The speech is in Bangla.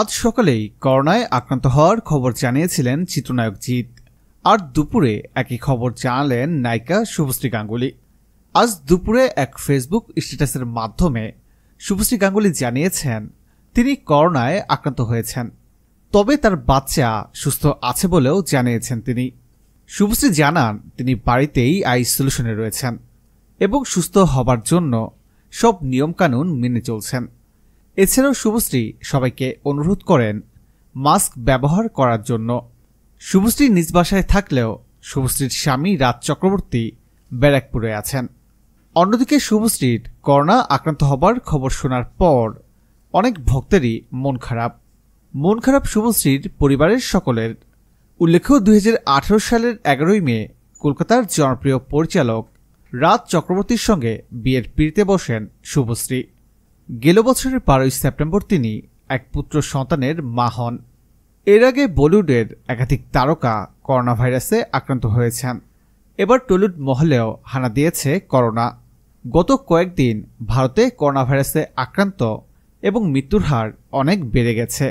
আজ সকালেই করোনায় আক্রান্ত হওয়ার খবর জানিয়েছিলেন চিত্রনায়ক জিৎ আর দুপুরে একই খবর জানালেন নায়িকা শুভশ্রী গাঙ্গুলি আজ দুপুরে এক ফেসবুক স্ট্যাটাসের মাধ্যমে শুভশ্রী গাঙ্গুলি জানিয়েছেন তিনি করোনায় আক্রান্ত হয়েছেন তবে তার বাচ্চা সুস্থ আছে বলেও জানিয়েছেন তিনি শুভশ্রী জানান তিনি বাড়িতেই আইসোলেশনে রয়েছেন এবং সুস্থ হবার জন্য সব নিয়মকানুন মেনে চলছেন এছাড়াও শুভশ্রী সবাইকে অনুরোধ করেন মাস্ক ব্যবহার করার জন্য শুভশ্রী নিজ বাসায় থাকলেও শুভশ্রীর স্বামী রাজ চক্রবর্তী ব্যারাকপুরে আছেন অন্যদিকে শুভশ্রীর করোনা আক্রান্ত হবার খবর শোনার পর অনেক ভক্তেরই মন খারাপ মন খারাপ শুভশ্রীর পরিবারের সকলের উল্লেখ্য দুই সালের এগারোই মে কলকাতার জনপ্রিয় পরিচালক রাজ চক্রবর্তীর সঙ্গে বিয়ের পিড়িতে বসেন শুভশ্রী গেল বছরের বারোই সেপ্টেম্বর তিনি এক পুত্র সন্তানের মা হন এর আগে বলিউডের একাধিক তারকা করোনা ভাইরাসে আক্রান্ত হয়েছেন এবার টলিউড মহলেও হানা দিয়েছে করোনা গত কয়েকদিন ভারতে করোনা ভাইরাসে আক্রান্ত এবং মৃত্যুর হার অনেক বেড়ে গেছে